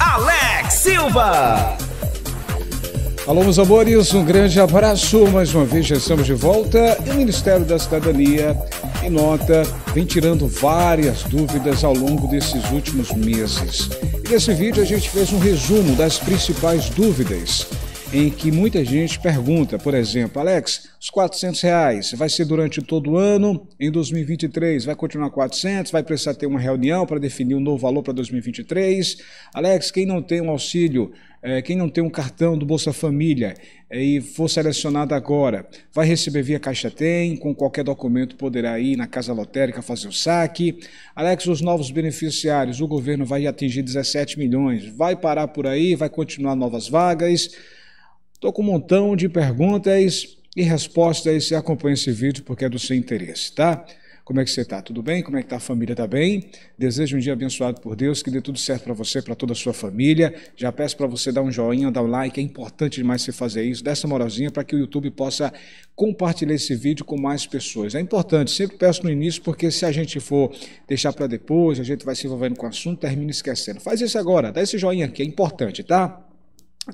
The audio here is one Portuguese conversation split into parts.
Alex Silva. Alô, meus amores, um grande abraço. Mais uma vez já estamos de volta e o Ministério da Cidadania, em nota, vem tirando várias dúvidas ao longo desses últimos meses. E nesse vídeo a gente fez um resumo das principais dúvidas em que muita gente pergunta, por exemplo, Alex, os 400 reais vai ser durante todo o ano, em 2023 vai continuar 400, vai precisar ter uma reunião para definir um novo valor para 2023. Alex, quem não tem um auxílio, é, quem não tem um cartão do Bolsa Família é, e for selecionado agora, vai receber via Caixa Tem, com qualquer documento poderá ir na Casa Lotérica fazer o saque. Alex, os novos beneficiários, o governo vai atingir 17 milhões, vai parar por aí, vai continuar novas vagas. Estou com um montão de perguntas e respostas. Você acompanha esse vídeo porque é do seu interesse, tá? Como é que você está? Tudo bem? Como é que está a família? Está bem? Desejo um dia abençoado por Deus, que dê tudo certo para você, para toda a sua família. Já peço para você dar um joinha, dar um like, é importante demais você fazer isso, dessa moralzinha, para que o YouTube possa compartilhar esse vídeo com mais pessoas. É importante, sempre peço no início, porque se a gente for deixar para depois, a gente vai se envolvendo com o assunto, termina esquecendo. Faz isso agora, dá esse joinha aqui, é importante, tá?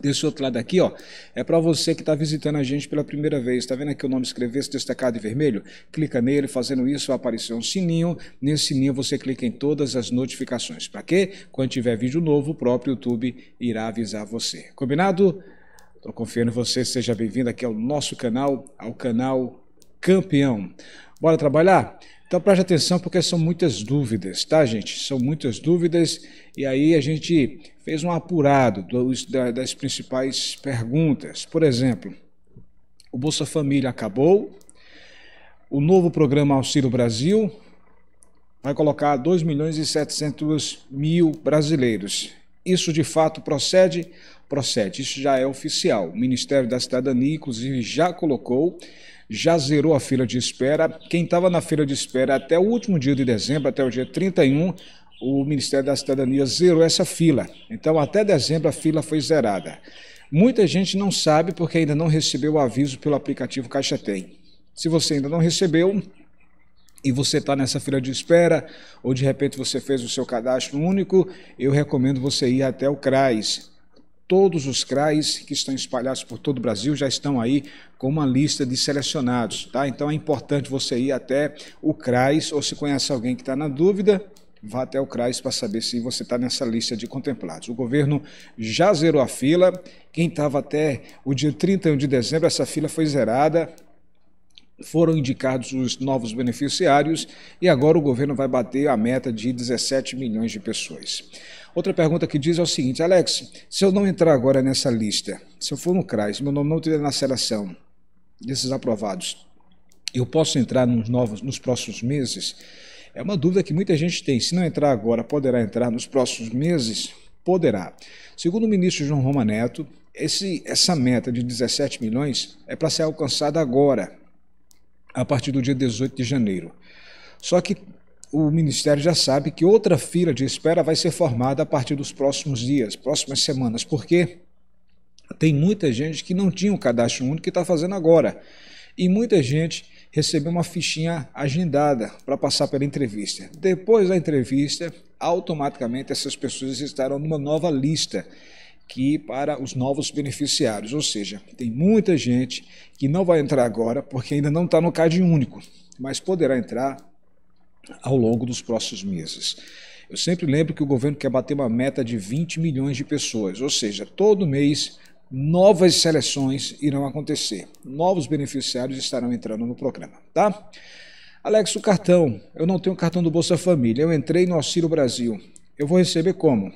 Desse outro lado aqui, ó, é para você que está visitando a gente pela primeira vez. Está vendo aqui o nome escrever-se destacado é em vermelho? Clica nele, fazendo isso vai aparecer um sininho. Nesse sininho você clica em todas as notificações. Para quê? Quando tiver vídeo novo, o próprio YouTube irá avisar você. Combinado? Estou confiando em você. Seja bem-vindo aqui ao nosso canal, ao canal Campeão. Bora trabalhar? Então preste atenção porque são muitas dúvidas, tá, gente? São muitas dúvidas e aí a gente fez um apurado dos, das principais perguntas. Por exemplo, o Bolsa Família acabou, o novo programa Auxílio Brasil vai colocar 2 milhões e 700 mil brasileiros isso de fato procede? Procede, isso já é oficial. O Ministério da Cidadania, inclusive, já colocou, já zerou a fila de espera. Quem estava na fila de espera até o último dia de dezembro, até o dia 31, o Ministério da Cidadania zerou essa fila. Então, até dezembro, a fila foi zerada. Muita gente não sabe porque ainda não recebeu o aviso pelo aplicativo Caixa Tem. Se você ainda não recebeu, e você está nessa fila de espera, ou de repente você fez o seu cadastro único, eu recomendo você ir até o CRAS. Todos os CRAs que estão espalhados por todo o Brasil já estão aí com uma lista de selecionados, tá? Então é importante você ir até o CRAS, ou se conhece alguém que está na dúvida, vá até o CRAS para saber se você está nessa lista de contemplados. O governo já zerou a fila, quem estava até o dia 31 de dezembro, essa fila foi zerada, foram indicados os novos beneficiários e agora o governo vai bater a meta de 17 milhões de pessoas. Outra pergunta que diz é o seguinte: Alex, se eu não entrar agora nessa lista, se eu for no CRAS, meu nome não estiver na seleção desses aprovados, eu posso entrar nos novos nos próximos meses? É uma dúvida que muita gente tem. Se não entrar agora, poderá entrar nos próximos meses? Poderá. Segundo o ministro João Roma Neto, esse, essa meta de 17 milhões é para ser alcançada agora, a partir do dia 18 de janeiro. Só que o Ministério já sabe que outra fila de espera vai ser formada a partir dos próximos dias, próximas semanas, porque tem muita gente que não tinha o um cadastro único que está fazendo agora. E muita gente recebeu uma fichinha agendada para passar pela entrevista. Depois da entrevista, automaticamente essas pessoas estarão numa nova lista que para os novos beneficiários. Ou seja, tem muita gente que não vai entrar agora porque ainda não está no CAD único, mas poderá entrar ao longo dos próximos meses. Eu sempre lembro que o governo quer bater uma meta de 20 milhões de pessoas, ou seja, todo mês novas seleções irão acontecer, novos beneficiários estarão entrando no programa, tá? Alex, o cartão, eu não tenho cartão do Bolsa Família, eu entrei no Auxílio Brasil, eu vou receber como?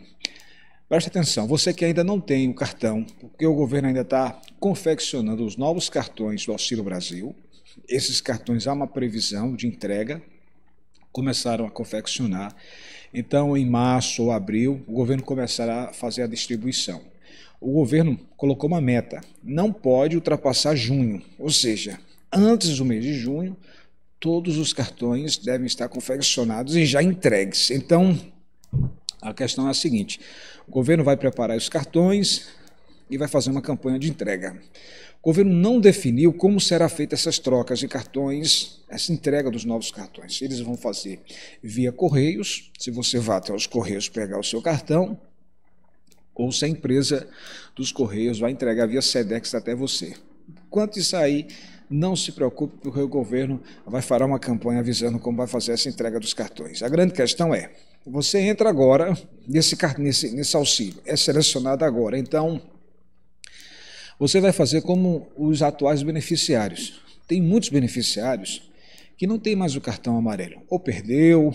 Preste atenção, você que ainda não tem o cartão, porque o governo ainda está confeccionando os novos cartões do Auxílio Brasil. Esses cartões há uma previsão de entrega, começaram a confeccionar. Então, em março ou abril, o governo começará a fazer a distribuição. O governo colocou uma meta: não pode ultrapassar junho, ou seja, antes do mês de junho, todos os cartões devem estar confeccionados e já entregues. Então, a questão é a seguinte: o governo vai preparar os cartões e vai fazer uma campanha de entrega. O governo não definiu como será feita essas trocas de cartões, essa entrega dos novos cartões. Eles vão fazer via correios, se você vá até os correios pegar o seu cartão, ou se a empresa dos correios vai entregar via SEDEX até você. Quanto isso aí, não se preocupe, porque o governo vai fará uma campanha avisando como vai fazer essa entrega dos cartões. A grande questão é, você entra agora nesse, nesse, nesse auxílio, é selecionado agora. Então, você vai fazer como os atuais beneficiários. Tem muitos beneficiários que não tem mais o cartão amarelo, ou perdeu,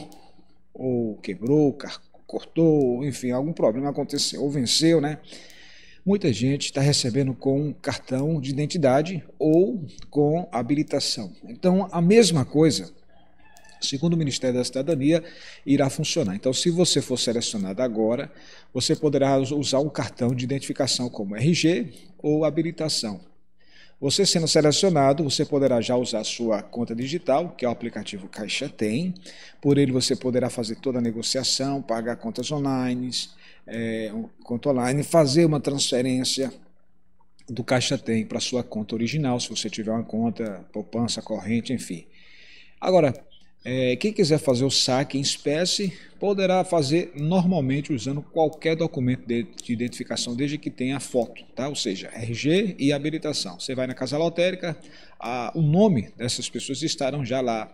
ou quebrou, cortou, enfim, algum problema aconteceu, ou venceu, né? Muita gente está recebendo com cartão de identidade ou com habilitação. Então, a mesma coisa segundo o Ministério da Cidadania, irá funcionar. Então, se você for selecionado agora, você poderá usar um cartão de identificação como RG ou habilitação. Você sendo selecionado, você poderá já usar sua conta digital, que é o aplicativo Caixa Tem. Por ele, você poderá fazer toda a negociação, pagar contas online, é, eh, conta online, fazer uma transferência do Caixa Tem para sua conta original, se você tiver uma conta poupança corrente, enfim. Agora, é, quem quiser fazer o saque em espécie poderá fazer normalmente usando qualquer documento de, de identificação, desde que tenha foto, tá? ou seja, RG e habilitação. Você vai na casa lotérica, a, o nome dessas pessoas estarão já lá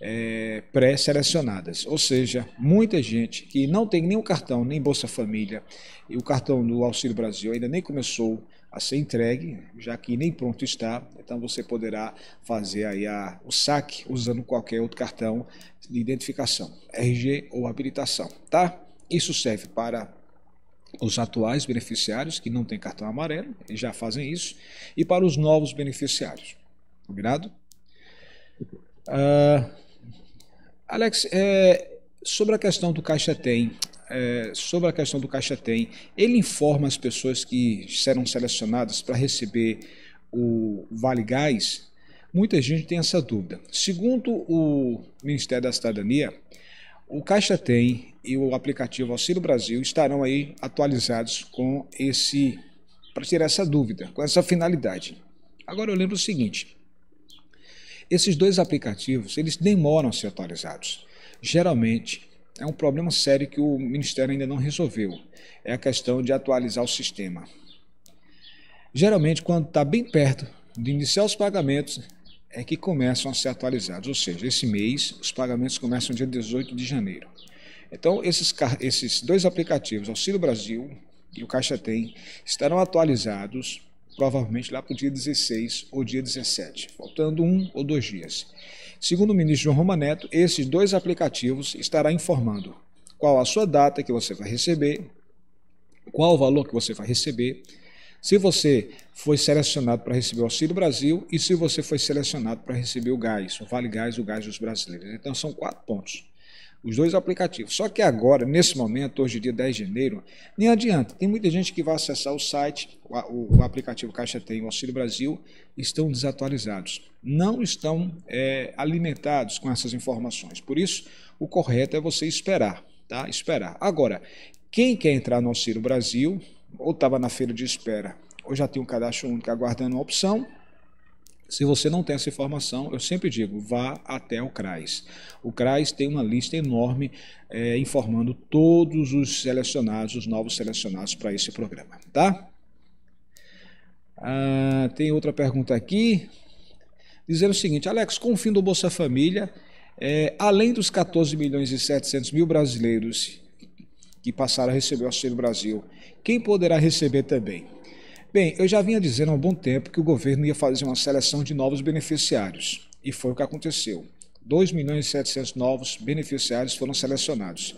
é, pré-selecionadas. Ou seja, muita gente que não tem nem o cartão, nem Bolsa Família, e o cartão do Auxílio Brasil ainda nem começou, a ser entregue, já que nem pronto está, então você poderá fazer aí a, o saque usando qualquer outro cartão de identificação, RG ou habilitação, tá? Isso serve para os atuais beneficiários que não têm cartão amarelo, já fazem isso, e para os novos beneficiários, combinado? Uh, Alex, é, sobre a questão do Caixa Tem, é, sobre a questão do Caixa Tem, ele informa as pessoas que serão selecionadas para receber o Vale Gás? Muita gente tem essa dúvida. Segundo o Ministério da Cidadania, o Caixa Tem e o aplicativo Auxílio Brasil estarão aí atualizados com esse para tirar essa dúvida, com essa finalidade. Agora eu lembro o seguinte: esses dois aplicativos, eles demoram a ser atualizados. Geralmente, é um problema sério que o Ministério ainda não resolveu. É a questão de atualizar o sistema. Geralmente, quando está bem perto de iniciar os pagamentos, é que começam a ser atualizados. Ou seja, esse mês os pagamentos começam dia 18 de janeiro. Então, esses, esses dois aplicativos, Auxílio Brasil e o Caixa Tem, estarão atualizados provavelmente lá para o dia 16 ou dia 17, faltando um ou dois dias. Segundo o ministro João Roma Neto, esses dois aplicativos estarão informando qual a sua data que você vai receber, qual o valor que você vai receber, se você foi selecionado para receber o Auxílio Brasil e se você foi selecionado para receber o gás, o Vale Gás, o gás dos brasileiros. Então são quatro pontos os dois aplicativos. Só que agora, nesse momento, hoje dia 10 de janeiro, nem adianta. Tem muita gente que vai acessar o site, o, o aplicativo Caixa Tem o Auxílio Brasil, estão desatualizados. Não estão é, alimentados com essas informações. Por isso, o correto é você esperar, tá? Esperar. Agora, quem quer entrar no Auxílio Brasil, ou estava na feira de espera, ou já tem um cadastro único aguardando uma opção, se você não tem essa informação, eu sempre digo, vá até o CRAS. O CRAS tem uma lista enorme é, informando todos os selecionados, os novos selecionados para esse programa, tá? Ah, tem outra pergunta aqui, dizendo o seguinte, Alex, com o fim do Bolsa Família, é, além dos 14 milhões e 700 mil brasileiros que passaram a receber o Auxílio Brasil, quem poderá receber também? Bem, eu já vinha dizendo há um bom tempo que o governo ia fazer uma seleção de novos beneficiários, e foi o que aconteceu. 2 milhões e 700 novos beneficiários foram selecionados.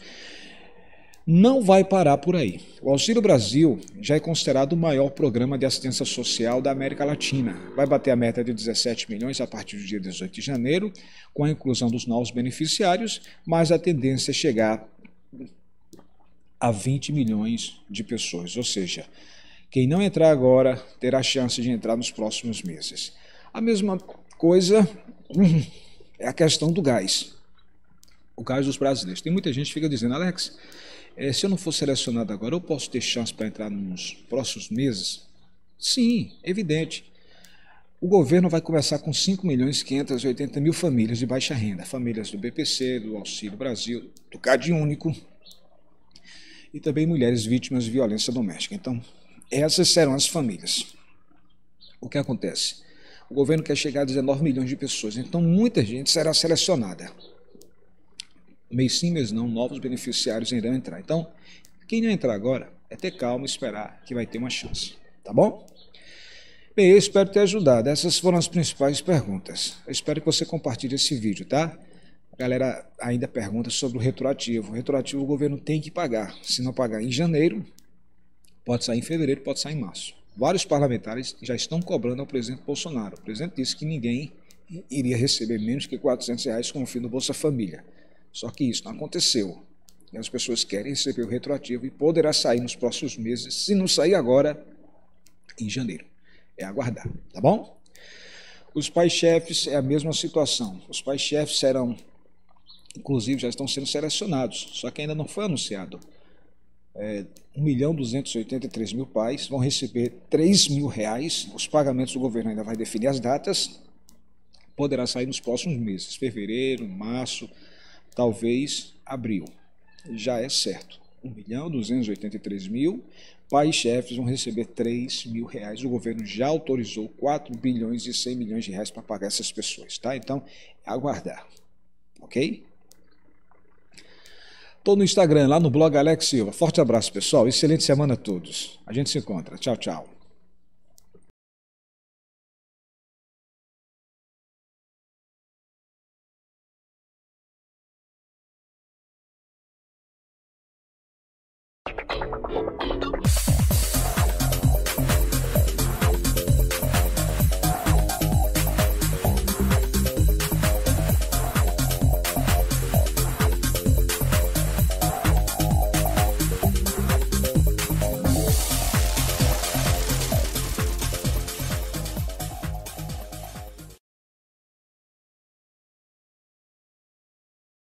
Não vai parar por aí. O Auxílio Brasil já é considerado o maior programa de assistência social da América Latina. Vai bater a meta de 17 milhões a partir do dia 18 de janeiro, com a inclusão dos novos beneficiários, mas a tendência é chegar a 20 milhões de pessoas, ou seja, quem não entrar agora terá chance de entrar nos próximos meses. A mesma coisa hum, é a questão do gás. O gás dos brasileiros. Tem muita gente que fica dizendo, Alex, eh, se eu não for selecionado agora, eu posso ter chance para entrar nos próximos meses? Sim, evidente. O governo vai começar com 5 milhões e 580 mil famílias de baixa renda, famílias do BPC, do Auxílio Brasil, do Cade Único e também mulheres vítimas de violência doméstica. Então, essas serão as famílias. O que acontece? O governo quer chegar a 19 milhões de pessoas, então muita gente será selecionada. Mês sim, mês não, novos beneficiários irão entrar. Então, quem não entrar agora, é ter calma e esperar que vai ter uma chance. Tá bom? Bem, eu espero ter ajudado. Essas foram as principais perguntas. Eu espero que você compartilhe esse vídeo, tá? A galera ainda pergunta sobre o retroativo. O retroativo o governo tem que pagar. Se não pagar em janeiro, Pode sair em fevereiro, pode sair em março. Vários parlamentares já estão cobrando ao presidente Bolsonaro. O presidente disse que ninguém iria receber menos que 400 reais com o fim do Bolsa Família. Só que isso não aconteceu. E as pessoas querem receber o retroativo e poderá sair nos próximos meses, se não sair agora, em janeiro. É aguardar, tá bom? Os pais-chefes é a mesma situação. Os pais-chefes serão, inclusive, já estão sendo selecionados, só que ainda não foi anunciado é, 1 milhão 283 mil pais vão receber 3 mil reais. Os pagamentos do governo ainda vai definir as datas. Poderá sair nos próximos meses, fevereiro, março, talvez abril. Já é certo. 1 milhão 283 mil pais chefes vão receber 3 mil reais. O governo já autorizou 4 bilhões e 100 milhões de reais para pagar essas pessoas, tá? Então, é aguardar, ok? Estou no Instagram, lá no blog Alex Silva. Forte abraço, pessoal. Excelente semana a todos. A gente se encontra. Tchau, tchau.